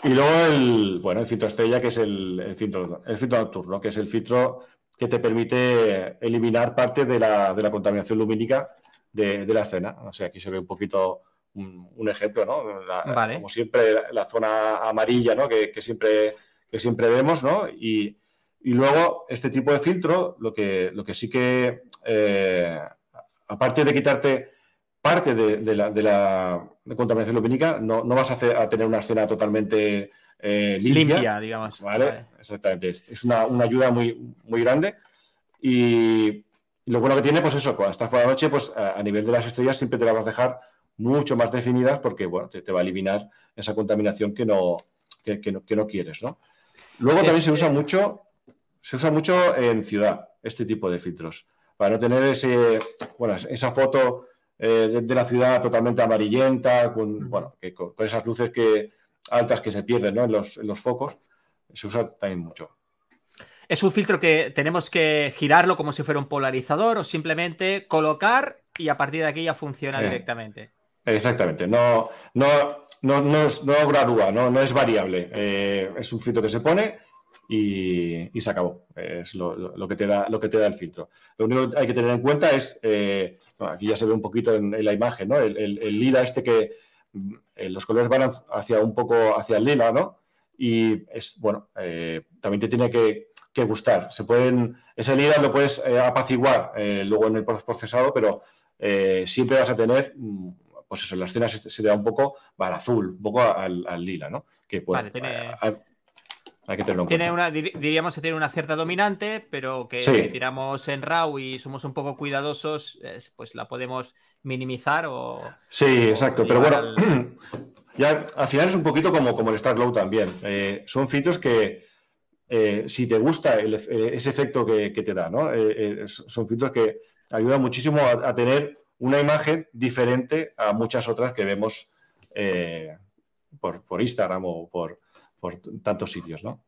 Y luego el, bueno, el filtro estrella, que es el, filtro, nocturno, que es el filtro que te permite eliminar parte de la, de la contaminación lumínica de, de, la escena. O sea, aquí se ve un poquito un, ejemplo, ¿no? Como siempre, la, zona amarilla, ¿no? Que, siempre, siempre vemos, ¿no? Y, luego, este tipo de filtro, lo que, lo que sí que, eh, aparte de quitarte parte de, la, contaminación lumínica, no, vas a, tener una escena totalmente eh, limpia, digamos. ¿vale? Exactamente. Es, una, ayuda muy, muy grande. Y, lo bueno que tiene, pues eso, cuando estás por la noche, pues a, a nivel de las estrellas siempre te la vas a dejar mucho más definidas porque bueno, te, va a eliminar esa contaminación que no, que, no, quieres. ¿no? Luego también se usa este mucho, se usa mucho en ciudad este tipo de filtros para no tener ese, bueno, esa foto eh, de, la ciudad totalmente amarillenta, con, bueno, con, esas luces que, altas que se pierden ¿no? en, los, los focos, se usa también mucho. ¿Es un filtro que tenemos que girarlo como si fuera un polarizador o simplemente colocar y a partir de aquí ya funciona eh. directamente? Exactamente, no, no, no, no, no gradúa, no, es variable. Eh, es un filtro que se pone y, se acabó. Es lo, que te da, lo que te da el filtro. Lo único que hay que tener en cuenta es, eh, aquí ya se ve un poquito en, la imagen, ¿no? El, el, lila este que eh, los colores van hacia un poco hacia el lila, ¿no? Y es, bueno, también te tiene que, que, gustar. Se pueden, ese lila lo puedes apaciguar luego en el procesado, pero siempre vas a tener mm, pues eso, la escena se, te da un poco al azul, un poco al, lila, ¿no? Que vale, tiene... hay que tenerlo en una, diríamos que tiene una cierta dominante, pero que si tiramos en RAW y somos un poco cuidadosos, pues la podemos minimizar o... Sí, exacto, pero bueno, al... ya al final es un poquito como, como el Star también. Eh, son filtros que... Eh, si te gusta eh, ese efecto que, te da, ¿no? son filtros que ayudan muchísimo a tener una imagen diferente a muchas otras que vemos eh, por, Instagram o por, tantos sitios, ¿no?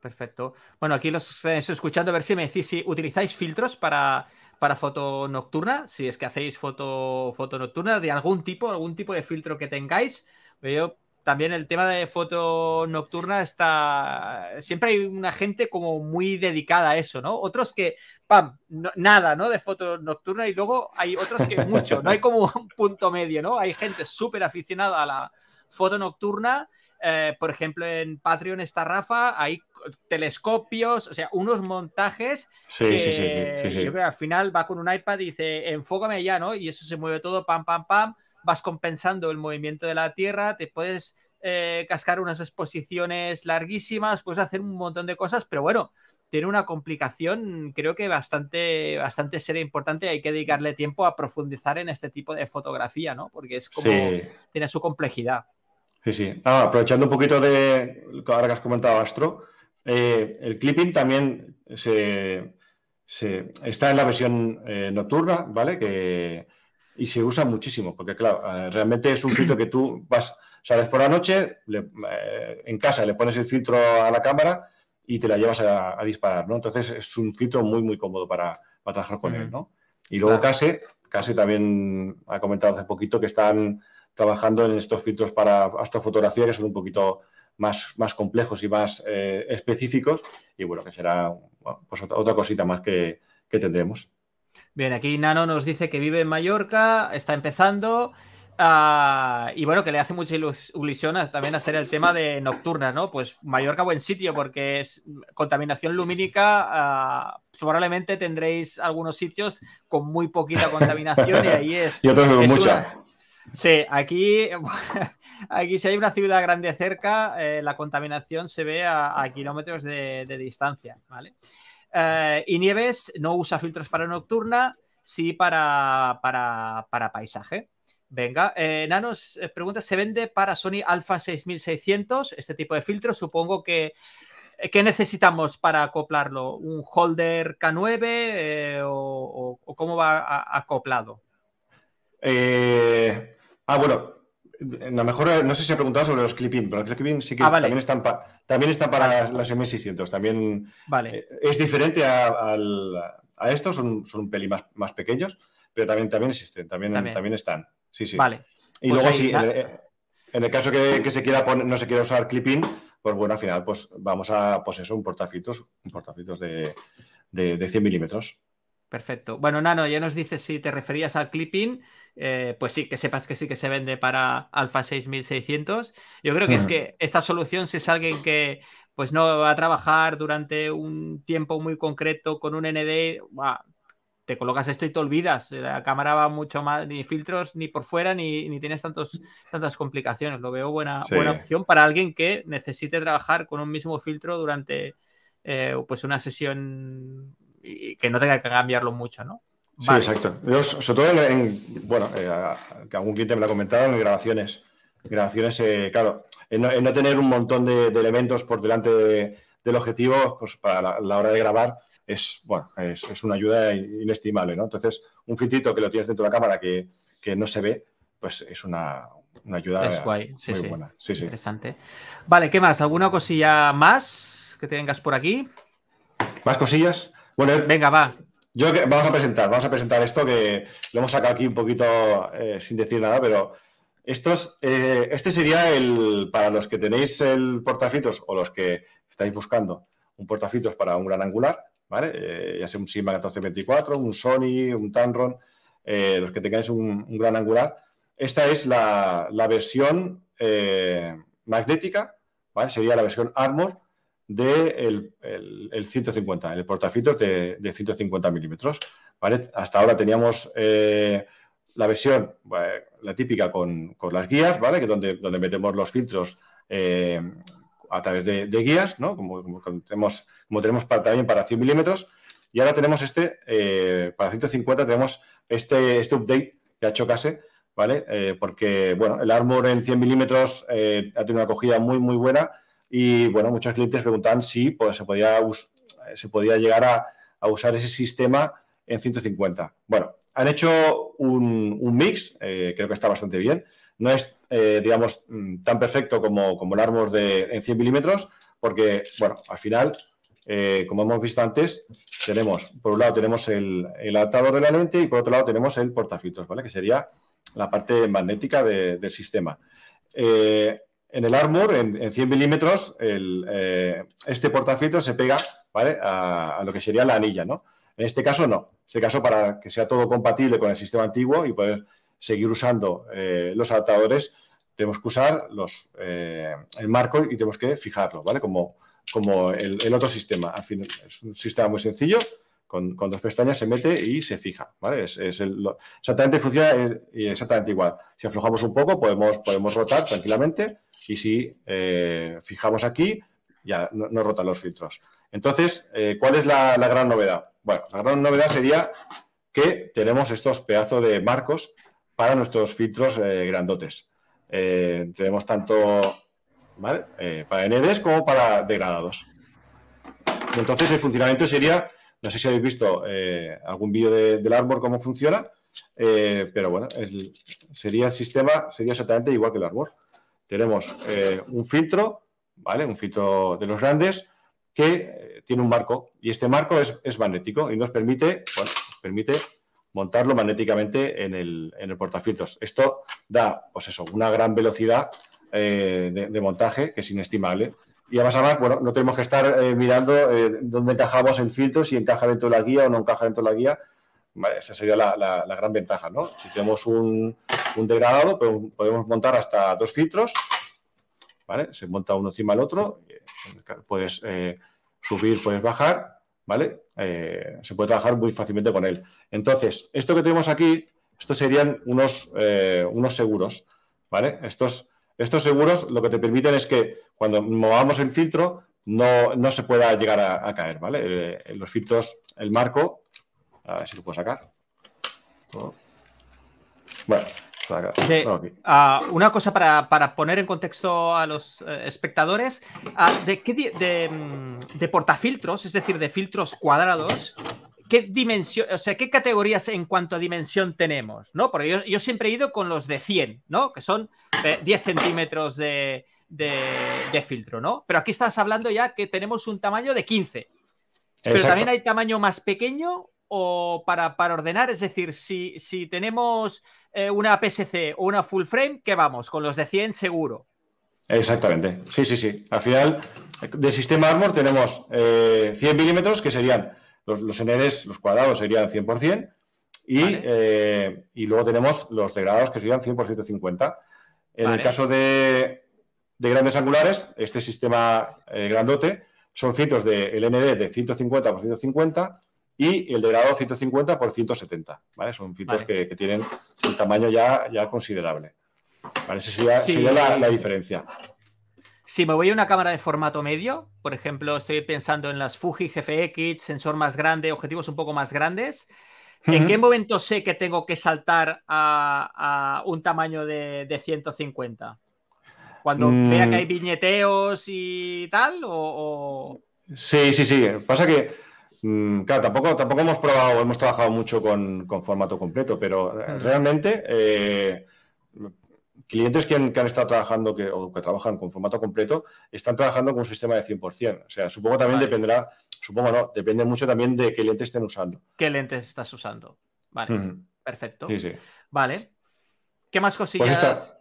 Perfecto. Bueno, aquí los eh, estoy escuchando a ver si me decís si utilizáis filtros para, para foto nocturna, si es que hacéis foto, foto nocturna de algún tipo, algún tipo de filtro que tengáis. Yo también el tema de foto nocturna está. Siempre hay una gente como muy dedicada a eso, ¿no? Otros que, pam, nada, ¿no? De foto nocturna y luego hay otros que mucho, no hay como un punto medio, ¿no? Hay gente súper aficionada a la foto nocturna. Eh, por ejemplo, en Patreon está Rafa, hay telescopios, o sea, unos montajes sí, sí, sí, yo creo que al final va con un iPad y dice, enfócame ya, ¿no? Y eso se mueve todo, pam, pam, pam vas compensando el movimiento de la Tierra, te puedes eh, cascar unas exposiciones larguísimas, puedes hacer un montón de cosas, pero bueno, tiene una complicación creo que bastante, bastante seria e importante. Hay que dedicarle tiempo a profundizar en este tipo de fotografía, ¿no? Porque es como tiene su complejidad. Sí, sí. aprovechando un poquito de ahora que has comentado Astro, eh, el clipping también está en la versión eh, nocturna, ¿vale? Que, y se usa muchísimo, porque claro, eh, realmente es un filtro que tú vas, sales por la noche, eh, en casa le pones el filtro a la cámara y te la llevas a, disparar, ¿no? Entonces es un filtro muy, muy cómodo para, trabajar con él, ¿no? Y luego Case, también ha comentado hace poquito que están trabajando en estos filtros para astrofotografía que son un poquito más, más complejos y más eh, específicos y bueno, que será pues otra, otra, cosita más que, que tendremos. Bien, aquí Nano nos dice que vive en Mallorca, está empezando. Ah, y bueno, que le hace mucha ilusión también hacer el tema de nocturna, ¿no? Pues Mallorca, buen sitio, porque es contaminación lumínica. Uh, probablemente tendréis algunos sitios con muy poquita contaminación y ahí es. y otros mucha. Sí, aquí, aquí si hay una ciudad grande cerca, eh, la contaminación se ve a, kilómetros de, de distancia, ¿vale? Eh, y Nieves no usa filtros para nocturna, sí para, para, paisaje. Venga, eh, Nanos eh, pregunta, ¿se vende para Sony Alpha 6600 este tipo de filtro? Supongo que... ¿Qué necesitamos para acoplarlo? ¿Un holder K9 o, cómo va acoplado? ah, bueno, eh, a lo mejor, eh, no sé si ha preguntado sobre los clipping, pero los clipping sí que ah, también, están también están para las M600. También eh, es diferente a, estos, son, son, un peli más, más pequeños, pero también, también existen, también, también. están. Sí, Y pues luego, en, el caso que, que se quiera poner, no se quiera usar clipping, pues bueno, al final, pues vamos a, pues eso, un portafiltros un de, de 100 milímetros. Perfecto. Bueno, Nano, ya nos dices si te referías al clipping eh, pues sí, que sepas que sí que se vende para Alpha 6600. Yo creo que es mm. que esta solución, si es alguien que pues no va a trabajar durante un tiempo muy concreto con un ND, te colocas esto y te olvidas. La cámara va mucho más, ni filtros ni por fuera, ni, tienes tantos, tantas complicaciones. Lo veo buena, buena opción para alguien que necesite trabajar con un mismo filtro durante eh, pues una sesión y que no tenga que cambiarlo mucho, ¿no? Sí, exacto. sobre todo en, bueno, eh, que algún cliente me lo ha comentado en grabaciones. Grabaciones, eh, claro, en no, tener un montón de, elementos por delante del objetivo, pues para la, hora de grabar es, bueno, es, una ayuda inestimable, ¿no? Entonces, un fitito que lo tienes dentro de la cámara que, no se ve, pues es una, una ayuda guay. muy buena. Interesante. Vale, ¿qué más? ¿Alguna cosilla más que tengas por aquí? ¿Más cosillas? Bueno, Venga, va vamos a presentar, vamos a presentar esto que lo hemos sacado aquí un poquito eh, sin decir nada, pero estos, eh, este sería el para los que tenéis el portafitos o los que estáis buscando un portafitos para un gran angular, ¿vale? Eh, ya sea un Sigma 1424, un Sony, un Tanron, los que tengáis un, gran angular. Esta es la, versión magnética, Sería la versión Armor del de el, 150, el portafiltros de, 150 milímetros. ¿vale? Hasta ahora teníamos eh, la versión, eh, la típica con, con, las guías, ¿vale? que donde, donde metemos los filtros eh, a través de, de guías, ¿no? como, como, tenemos, como tenemos para, también para 100 milímetros. Y ahora tenemos este, para 150 tenemos este, este update que ha hecho Case, ¿vale? porque bueno, el Armor en 100 milímetros ha tenido una acogida muy, muy buena y bueno, muchos clientes preguntan si pues, se, podía llegar a, usar ese sistema en 150. Bueno, han hecho un, mix, eh, creo que está bastante bien. No es, eh, digamos, mm, tan perfecto como, el árbol de, en 100 milímetros, porque, bueno, al final, eh, como hemos visto antes, tenemos, por un lado tenemos el, el, adaptador de la lente y por otro lado tenemos el portafiltros, ¿vale? Que sería la parte magnética del sistema en el Armor, en, 100 milímetros, eh, este portafiltro se pega a, lo que sería la anilla. ¿no? En este caso, no. En este caso, para que sea todo compatible con el sistema antiguo y poder seguir usando eh, los adaptadores, tenemos que usar los, eh, el marco y tenemos que fijarlo, ¿vale? Como, como el, otro sistema. Al es un sistema muy sencillo con, dos pestañas se mete y se fija, ¿vale? Es, exactamente funciona eh, exactamente igual. Si aflojamos un poco, podemos, podemos rotar tranquilamente y si eh, fijamos aquí, ya no, rotan los filtros. Entonces, eh, ¿cuál es la, gran novedad? Bueno, la gran novedad sería que tenemos estos pedazos de marcos para nuestros filtros grandotes. tenemos tanto para NDs como para degradados. Entonces, el funcionamiento sería no sé si habéis visto eh, algún vídeo del árbol cómo funciona, eh, pero bueno, sería el sistema, sería exactamente igual que el árbol. Tenemos eh, un filtro, ¿vale? Un filtro de los grandes que tiene un marco y este marco es, magnético y nos permite, permite montarlo magnéticamente en el, en el portafiltros. Esto da, pues eso, una gran velocidad de, montaje que es inestimable. Y además, bueno, no tenemos que estar eh, mirando eh, dónde encajamos el filtro, si encaja dentro de la guía o no encaja dentro de la guía. esa sería la, gran ventaja, ¿no? Si tenemos un, un degradado, pues, podemos montar hasta dos filtros, ¿vale? Se monta uno encima del otro, eh, puedes subir, puedes bajar, ¿vale? se puede trabajar muy fácilmente con él. Entonces, esto que tenemos aquí, estos serían unos, unos seguros, ¿vale? Estos estos seguros lo que te permiten es que cuando movamos el filtro no, se pueda llegar a, caer, ¿vale? Eh, los filtros, el marco, a ver si lo puedo sacar. Oh. Bueno, acá. Ah, una cosa para, poner en contexto a los eh, espectadores, ah, de, qué mm, de, portafiltros, es decir, de filtros cuadrados, qué dimensión, o sea, qué categorías en cuanto a dimensión tenemos, ¿no? Porque yo, yo siempre he ido con los de 100, ¿no? Que son 10 eh, centímetros de, filtro, ¿no? Pero aquí estás hablando ya que tenemos un tamaño de 15. Pero también hay tamaño más pequeño o para, ordenar, es decir, si, si tenemos eh, una PSC o una full frame, ¿qué vamos? Con los de 100 seguro. Exactamente, sí, sí, sí. Al final, del sistema Armor tenemos 100 eh, milímetros que serían los, los los cuadrados, serían 100%. Eh, y, luego tenemos los degradados que serían 100 En el caso de, grandes angulares, este sistema eh, grandote son filtros de ND de 150 por 150 y el degradado 150 por 170. Son filtros que, tienen un tamaño ya, considerable. Esa sería, la diferencia. Si me voy a una cámara de formato medio, por ejemplo, estoy pensando en las Fuji GFX, sensor más grande, objetivos un poco más grandes, ¿En qué momento sé que tengo que saltar a, un tamaño de, 150? ¿Cuando vea que mm. hay viñeteos y tal? Sí, sí, sí. Pasa que, mm, claro, tampoco, tampoco hemos probado, hemos trabajado mucho con, formato completo, pero mm. realmente eh, clientes que han, estado trabajando que, o que trabajan con formato completo están trabajando con un sistema de 100%. O sea, supongo también dependerá, supongo no, depende mucho también de qué lentes estén usando. ¿Qué lentes estás usando? Vale, perfecto. Sí, sí. Vale. ¿Qué más pues cosillas?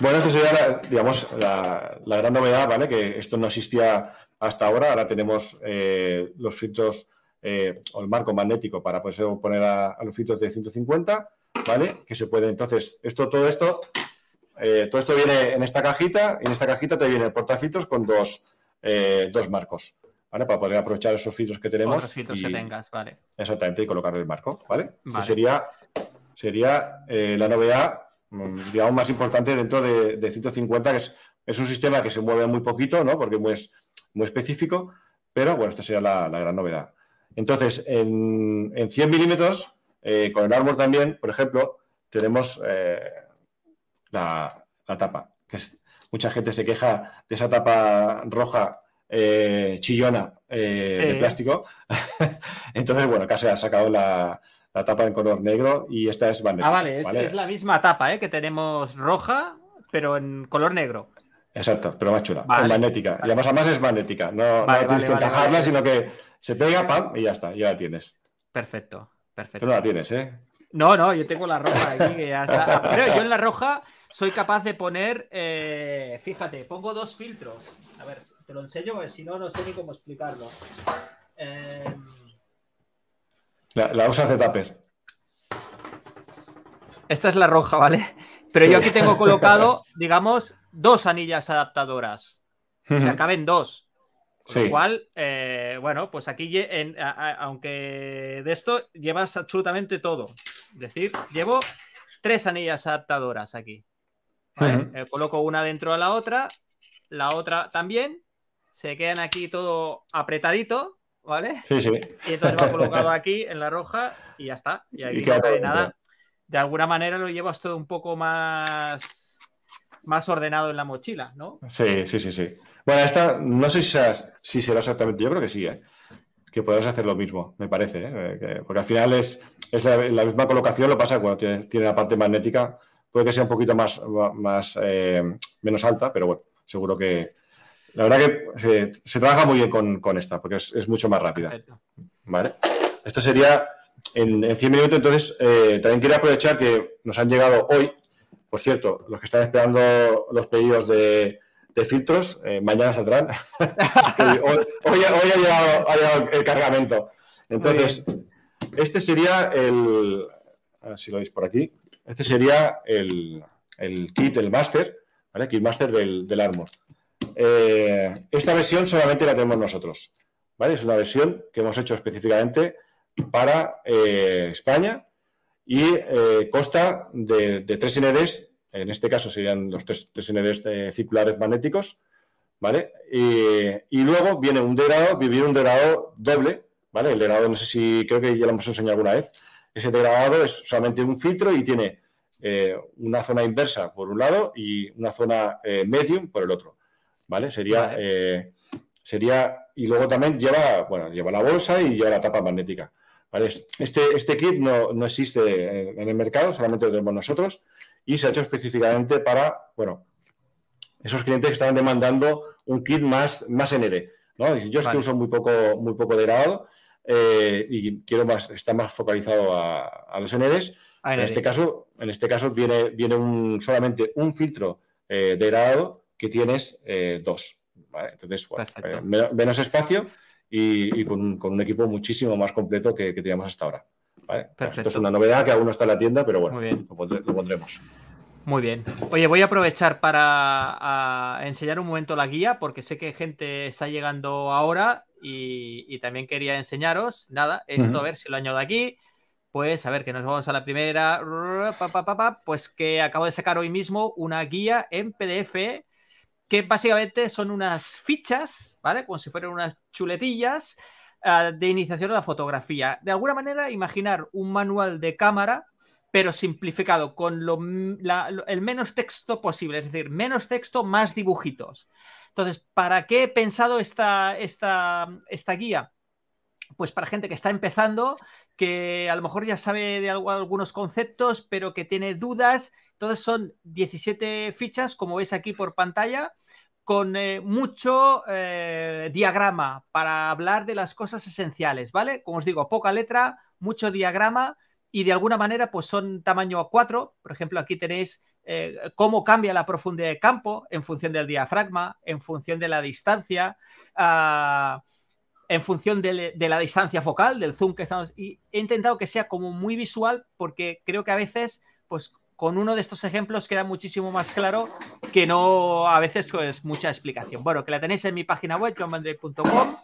Bueno, esta sería, digamos, la, gran novedad, ¿vale? Que esto no existía hasta ahora. Ahora tenemos eh, los filtros eh, o el marco magnético para poder poner a, a los filtros de 150 ¿vale? Que se puede, entonces, esto, todo esto, eh, todo esto viene en esta cajita y en esta cajita te viene el portafiltros con dos, eh, dos marcos, ¿vale? Para poder aprovechar esos filtros que tenemos. que tengas, vale. Exactamente, y colocarle el marco, ¿vale? sería, sería eh, la novedad, mm, digamos, más importante dentro de, 150, que es, un sistema que se mueve muy poquito, ¿no? Porque es muy, específico, pero bueno, esta sería la, la gran novedad. Entonces, en, en 100 milímetros eh, con el árbol también, por ejemplo, tenemos eh, la, tapa, que mucha gente se queja de esa tapa roja eh, chillona de plástico. Entonces, bueno, casi ha sacado la, tapa en color negro y esta es magnética. Ah, vale, es, la misma tapa que tenemos roja, pero en color negro. Exacto, pero más chula, magnética. Y además, es magnética, no, no tienes que encajarla, sino que se pega, pam, y ya está, ya la tienes. Perfecto. Perfecto. Tú no la tienes, ¿eh? No, no, yo tengo la roja aquí. Ah, pero yo en la roja soy capaz de poner. Eh, fíjate, pongo dos filtros. A ver, te lo enseño porque si no, no sé ni cómo explicarlo. Eh, la, la, usas de tupper. Esta es la roja, ¿vale? Pero yo aquí tengo colocado, digamos, dos anillas adaptadoras. O sea, caben dos. Con lo cual, eh, bueno, pues aquí, aunque de esto llevas absolutamente todo. Es decir, llevo tres anillas adaptadoras aquí. Eh, coloco una dentro de la otra, la otra también. Se quedan aquí todo apretadito, ¿vale? Sí, sí. Y entonces va colocado aquí en la roja y ya está. Y aquí no cae nada. De alguna manera lo llevas todo un poco más más ordenado en la mochila, ¿no? Sí, sí, sí, sí. Bueno, esta no sé si, será, si será exactamente, yo creo que sí, ¿eh? que podrás hacer lo mismo, me parece, ¿eh? Eh, porque al final es, es la, misma colocación, lo pasa cuando tiene, la parte magnética, puede que sea un poquito más, más menos alta, pero bueno, seguro que... La verdad que se, trabaja muy bien con, con esta, porque es, mucho más rápida. ¿Vale? Esto sería en, en, 100 minutos, entonces eh, también quería aprovechar que nos han llegado hoy por cierto, los que están esperando los pedidos de, filtros, eh, mañana saldrán. hoy, ha, llegado, el cargamento. Entonces, este sería el. A si lo veis por aquí. Este sería el, kit, el master, ¿vale? Kit master del, del Armor. Eh, esta versión solamente la tenemos nosotros, Es una versión que hemos hecho específicamente para eh, España y eh, consta de, tres NDs, en este caso serían los tres, tres eh, circulares magnéticos, ¿vale? Y, luego viene un degrado, viene un degradado doble, ¿vale? El degrado no sé si creo que ya lo hemos enseñado alguna vez, ese degradado es solamente un filtro y tiene eh, una zona inversa por un lado y una zona medium por el otro, ¿vale? Sería... sería y luego también lleva, bueno, lleva la bolsa y lleva la tapa magnética. Este, este kit no, existe en, el mercado, solamente lo tenemos nosotros y se ha hecho específicamente para, bueno, esos clientes que estaban demandando un kit más, más ND. ¿no? Yo es que uso muy poco, muy poco eh, y quiero más, está más focalizado a, los NDs. en este caso, en este caso viene, viene un, solamente un filtro eh, de grado que tienes eh, dos. Entonces, bueno, menos espacio y, con, un equipo muchísimo más completo que, teníamos hasta ahora. perfecto Esto es una novedad que aún no está en la tienda, pero bueno, lo, pondremos. Muy bien. Oye, voy a aprovechar para enseñar un momento la guía, porque sé que gente está llegando ahora y, también quería enseñaros. Nada, esto a ver si lo añado aquí. Pues a ver, que nos vamos a la primera. Pues que acabo de sacar hoy mismo una guía en PDF que básicamente son unas fichas, ¿vale? Como si fueran unas chuletillas ah, de iniciación de la fotografía. De alguna manera, imaginar un manual de cámara, pero simplificado, con el menos texto posible, es decir, menos texto, más dibujitos. Entonces, ¿para qué he pensado esta, esta guía? pues para gente que está empezando, que a lo mejor ya sabe de algunos conceptos, pero que tiene dudas entonces son 17 fichas, como veis aquí por pantalla, con eh, mucho eh, diagrama para hablar de las cosas esenciales, ¿vale? Como os digo, poca letra, mucho diagrama y de alguna manera pues son tamaño A4. Por ejemplo, aquí tenéis eh, cómo cambia la profundidad de campo en función del diafragma, en función de la distancia, ah, en función de, de, la distancia focal, del zoom que estamos... Y he intentado que sea como muy visual porque creo que a veces pues con uno de estos ejemplos queda muchísimo más claro que no a veces es pues, mucha explicación. Bueno, que la tenéis en mi página web, johnmandrey.com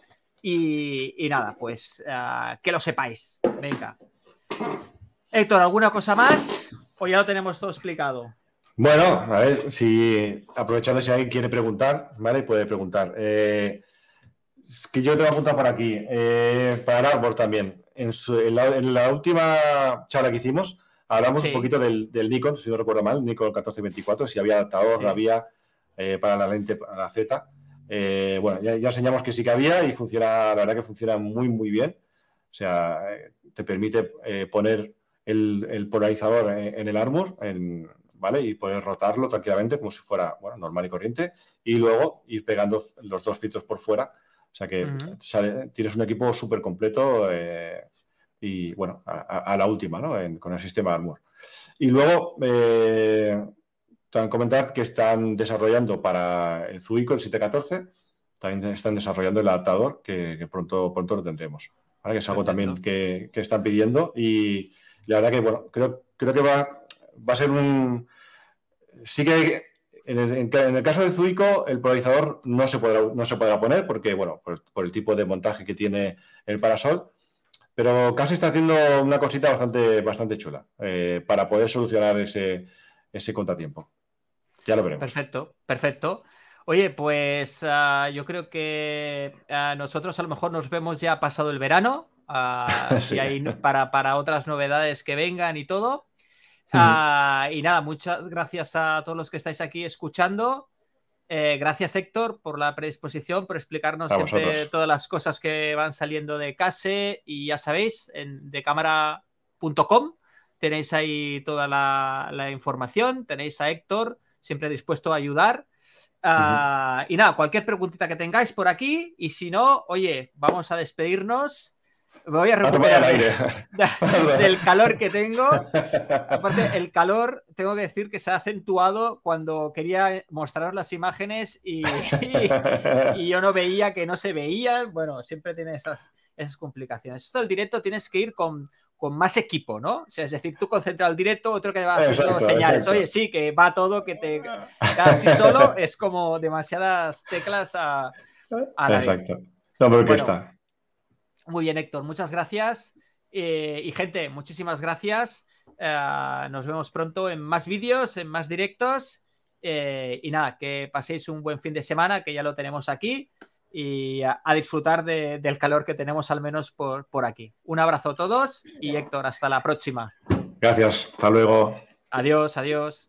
y, nada, pues ah, que lo sepáis. Venga. Héctor, ¿alguna cosa más? ¿O ya lo tenemos todo explicado? Bueno, a ver, si aprovechando si alguien quiere preguntar, ¿vale? Puede preguntar. Eh, es que yo te voy a apuntar por aquí, eh, para el también. en la última charla que hicimos, Hablamos un poquito del, Nikon, si no recuerdo mal, Nikon 1424, si había adaptador, había eh, para la lente, para la Z. Eh, bueno, ya, enseñamos que sí que había y funciona, la verdad que funciona muy, muy bien. O sea, eh, te permite poner el, polarizador en, el armor, ¿vale? Y poder rotarlo tranquilamente como si fuera, bueno, normal y corriente. Y luego ir pegando los dos filtros por fuera. O sea que tienes un equipo súper completo, y bueno, a, la última, ¿no? con el sistema Armor. Y luego, eh, también comentar que están desarrollando para el Zuico, el 714, también están desarrollando el adaptador, que, pronto, pronto lo tendremos. Que es algo también que, que, están pidiendo. Y la verdad que, bueno, creo, creo que va, va a ser un. Sí que en el, caso de Zuico, el polarizador no se podrá, no se podrá poner porque, bueno, por el tipo de montaje que tiene el parasol pero casi está haciendo una cosita bastante, bastante chula eh, para poder solucionar ese, ese contratiempo. Ya lo veremos. Perfecto, perfecto. Oye, pues ah, yo creo que ah, nosotros a lo mejor nos vemos ya pasado el verano, ah, para, otras novedades que vengan y todo. Y nada, muchas gracias a todos los que estáis aquí escuchando. Eh, gracias Héctor por la predisposición, por explicarnos siempre todas las cosas que van saliendo de CASE y ya sabéis, en decámara.com tenéis ahí toda la, información, tenéis a Héctor siempre dispuesto a ayudar. Ah, y nada, cualquier preguntita que tengáis por aquí y si no, oye, vamos a despedirnos me voy a recuperar del calor que tengo. Aparte, el calor, tengo que decir que se ha acentuado cuando quería mostraros las imágenes y, y, yo no veía que no se veían. Bueno, siempre tiene esas, esas complicaciones. Esto del directo tienes que ir con, más equipo, ¿no? O es decir, tú concentras el directo, otro que va haciendo señales. Oye, sí, que va todo, que te casi solo, es como demasiadas teclas a, a la Exacto. No, pero bueno, está. Muy bien, Héctor, muchas gracias. Eh, y gente, muchísimas gracias. Eh, nos vemos pronto en más vídeos, en más directos. Eh, y nada, que paséis un buen fin de semana, que ya lo tenemos aquí. Y a, disfrutar del calor que tenemos al menos por, por aquí. Un abrazo a todos y Héctor, hasta la próxima. Gracias, hasta luego. Adiós, adiós.